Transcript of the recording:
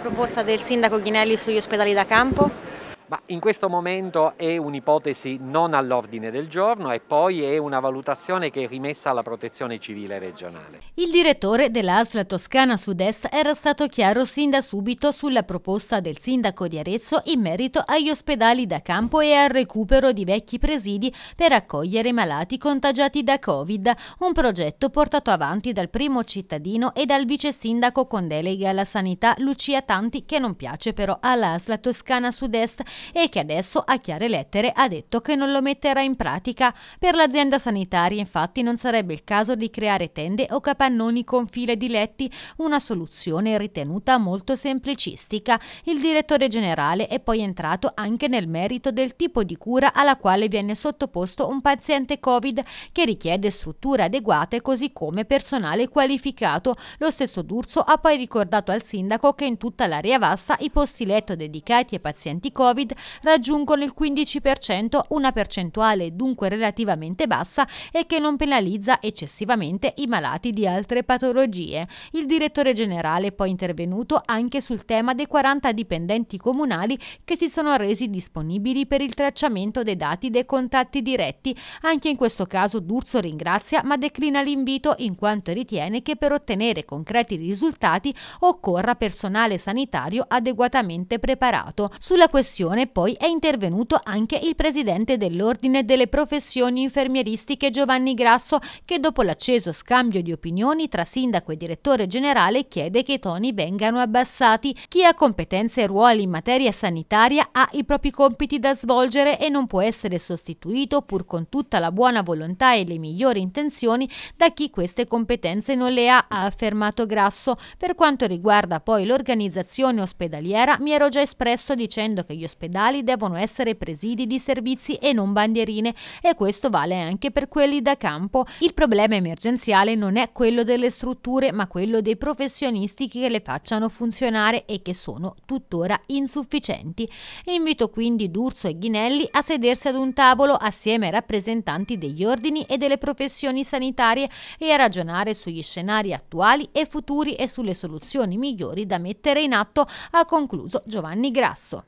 proposta del sindaco Ghinelli sugli ospedali da campo? Ma in questo momento è un'ipotesi non all'ordine del giorno e poi è una valutazione che è rimessa alla protezione civile regionale. Il direttore dell'ASL Toscana Sud-Est era stato chiaro sin da subito sulla proposta del sindaco di Arezzo in merito agli ospedali da campo e al recupero di vecchi presidi per accogliere malati contagiati da Covid, un progetto portato avanti dal primo cittadino e dal vice sindaco con delega alla sanità Lucia Tanti che non piace però all'ASL Toscana Sud-Est e che adesso a chiare lettere ha detto che non lo metterà in pratica. Per l'azienda sanitaria infatti non sarebbe il caso di creare tende o capannoni con file di letti, una soluzione ritenuta molto semplicistica. Il direttore generale è poi entrato anche nel merito del tipo di cura alla quale viene sottoposto un paziente Covid che richiede strutture adeguate così come personale qualificato. Lo stesso D'Urso ha poi ricordato al sindaco che in tutta l'area vasta i posti letto dedicati ai pazienti Covid Madrid raggiungono il 15%, una percentuale dunque relativamente bassa e che non penalizza eccessivamente i malati di altre patologie. Il direttore generale è poi intervenuto anche sul tema dei 40 dipendenti comunali che si sono resi disponibili per il tracciamento dei dati dei contatti diretti. Anche in questo caso D'Urso ringrazia ma declina l'invito in quanto ritiene che per ottenere concreti risultati occorra personale sanitario adeguatamente preparato. Sulla questione settimane poi è intervenuto anche il presidente dell'Ordine delle professioni infermieristiche Giovanni Grasso che dopo l'acceso scambio di opinioni tra sindaco e direttore generale chiede che i toni vengano abbassati. Chi ha competenze e ruoli in materia sanitaria ha i propri compiti da svolgere e non può essere sostituito pur con tutta la buona volontà e le migliori intenzioni da chi queste competenze non le ha, ha affermato Grasso. Per quanto riguarda poi l'organizzazione ospedaliera mi ero già espresso dicendo che gli ospedali ospedali devono essere presidi di servizi e non bandierine e questo vale anche per quelli da campo. Il problema emergenziale non è quello delle strutture ma quello dei professionisti che le facciano funzionare e che sono tuttora insufficienti. Invito quindi D'Urso e Ghinelli a sedersi ad un tavolo assieme ai rappresentanti degli ordini e delle professioni sanitarie e a ragionare sugli scenari attuali e futuri e sulle soluzioni migliori da mettere in atto, ha concluso Giovanni Grasso.